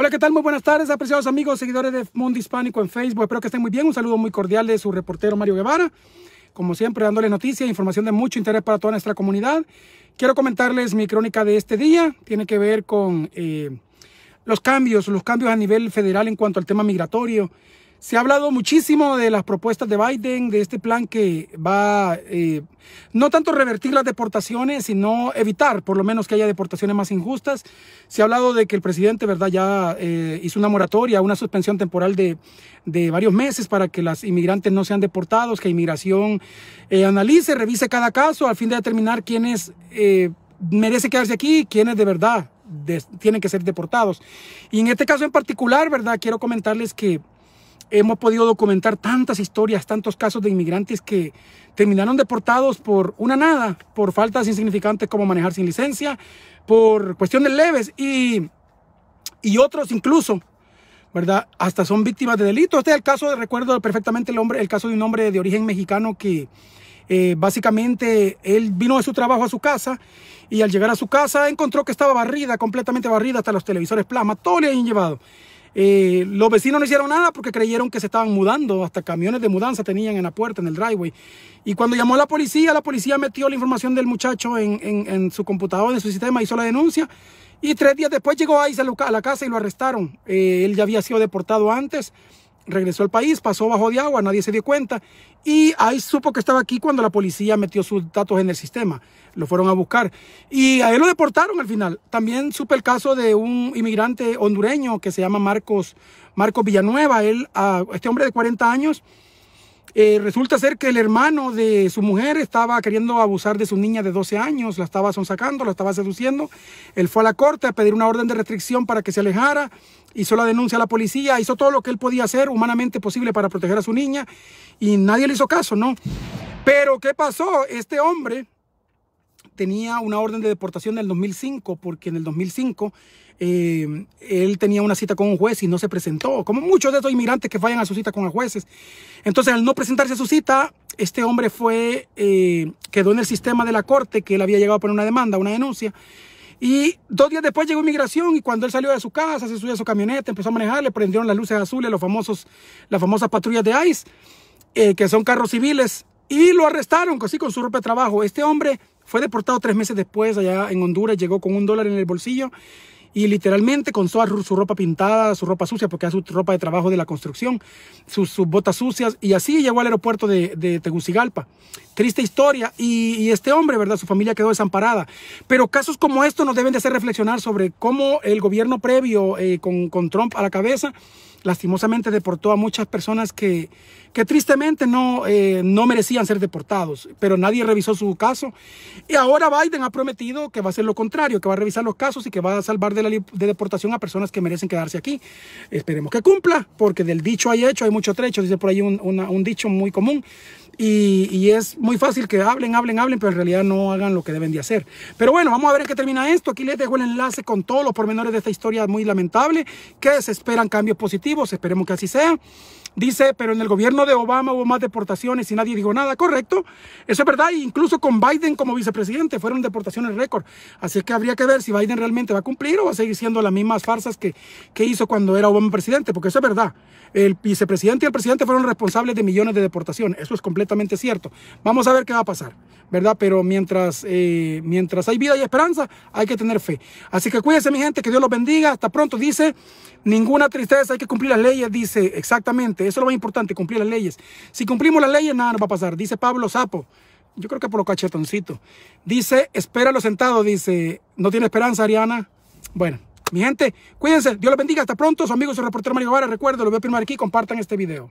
Hola, ¿qué tal? Muy buenas tardes, apreciados amigos, seguidores de Mundo Hispánico en Facebook. Espero que estén muy bien. Un saludo muy cordial de su reportero Mario Guevara. Como siempre, dándoles noticias e información de mucho interés para toda nuestra comunidad. Quiero comentarles mi crónica de este día. Tiene que ver con eh, los cambios, los cambios a nivel federal en cuanto al tema migratorio. Se ha hablado muchísimo de las propuestas de Biden, de este plan que va eh, no tanto revertir las deportaciones, sino evitar por lo menos que haya deportaciones más injustas. Se ha hablado de que el presidente ¿verdad? ya eh, hizo una moratoria, una suspensión temporal de, varios meses para que las inmigrantes no sean deportados, que inmigración eh, analice, revise cada caso al fin de determinar quiénes merecen quedarse aquí y quiénes de verdad tienen que ser deportados. Y en este caso en particular, ¿verdad? quiero comentarles que hemos podido documentar tantas historias, tantos casos de inmigrantes que terminaron deportados por una nada, por faltas insignificantes como manejar sin licencia, por cuestiones leves y, otros incluso, ¿verdad? Hasta son víctimas de delitos. Este es el caso, recuerdo perfectamente el, hombre, el caso de un hombre de origen mexicano que eh, básicamente él vino de su trabajo a su casa y al llegar a su casa encontró que estaba barrida, completamente barrida hasta los televisores plasma, todo le habían llevado. Eh, los vecinos no hicieron nada porque creyeron que se estaban mudando, hasta camiones de mudanza tenían en la puerta, en el driveway. Y cuando llamó a la policía, la policía metió la información del muchacho en, su computador, en su sistema, hizo la denuncia. Y tres días después llegó a la casa y lo arrestaron. Eh, él ya había sido deportado antes regresó al país, pasó bajo de agua, nadie se dio cuenta y ahí supo que estaba aquí cuando la policía metió sus datos en el sistema, lo fueron a buscar y a él lo deportaron al final. También supe el caso de un inmigrante hondureño que se llama Marcos, Marcos Villanueva, él, ah, este hombre de 40 años, eh, resulta ser que el hermano de su mujer estaba queriendo abusar de su niña de 12 años, la estaba sonsacando, la estaba seduciendo. Él fue a la corte a pedir una orden de restricción para que se alejara, hizo la denuncia a la policía, hizo todo lo que él podía hacer humanamente posible para proteger a su niña y nadie le hizo caso, ¿no? Pero ¿qué pasó? Este hombre tenía una orden de deportación del 2005, porque en el 2005 eh, él tenía una cita con un juez y no se presentó, como muchos de esos inmigrantes que fallan a su cita con los jueces. Entonces, al no presentarse a su cita, este hombre fue, eh, quedó en el sistema de la corte, que él había llegado a poner una demanda, una denuncia. Y dos días después llegó inmigración y cuando él salió de su casa, se subió a su camioneta, empezó a manejar, le prendieron las luces azules, los famosos, las famosas patrullas de ICE, eh, que son carros civiles, y lo arrestaron así con su ropa de trabajo. Este hombre fue deportado tres meses después allá en Honduras, llegó con un dólar en el bolsillo y literalmente con su ropa pintada, su ropa sucia, porque era su ropa de trabajo de la construcción, sus, botas sucias, y así llegó al aeropuerto de, Tegucigalpa. Triste historia, y, este hombre, ¿verdad? Su familia quedó desamparada. Pero casos como estos nos deben de hacer reflexionar sobre cómo el gobierno previo, eh, con Trump a la cabeza, lastimosamente deportó a muchas personas que, tristemente no, eh, no merecían ser deportados, pero nadie revisó su caso. Y ahora Biden ha prometido que va a hacer lo contrario, que va a revisar los casos y que va a salvar de, la, deportación a personas que merecen quedarse aquí. Esperemos que cumpla, porque del dicho hay hecho, hay mucho trecho, dice por ahí un, un dicho muy común. Y, es muy fácil que hablen, hablen, hablen, pero en realidad no hagan lo que deben de hacer. Pero bueno, vamos a ver qué termina esto. Aquí les dejo el enlace con todos los pormenores de esta historia muy lamentable, que se esperan cambios positivos, esperemos que así sea. Dice, pero en el gobierno de Obama hubo más deportaciones y nadie dijo nada, correcto. Eso es verdad, e incluso con Biden como vicepresidente fueron deportaciones récord. Así que habría que ver si Biden realmente va a cumplir o va a seguir siendo las mismas farsas que, que hizo cuando era Obama presidente, porque eso es verdad. El vicepresidente y el presidente fueron responsables de millones de deportaciones, eso es completo cierto. Vamos a ver qué va a pasar. ¿verdad? Pero mientras, eh, mientras hay vida y esperanza, hay que tener fe. Así que cuídense, mi gente, que Dios los bendiga. Hasta pronto, dice, ninguna tristeza, hay que cumplir las leyes, dice, exactamente. Eso es lo más importante, cumplir las leyes. Si cumplimos las leyes, nada nos va a pasar, dice Pablo Sapo. Yo creo que por lo cachetoncito Dice, espéralo sentado, dice, no tiene esperanza, Ariana. Bueno, mi gente, cuídense, Dios los bendiga. Hasta pronto, su amigos su reportero Mario Guevara. Recuerden, lo voy primero aquí, compartan este video.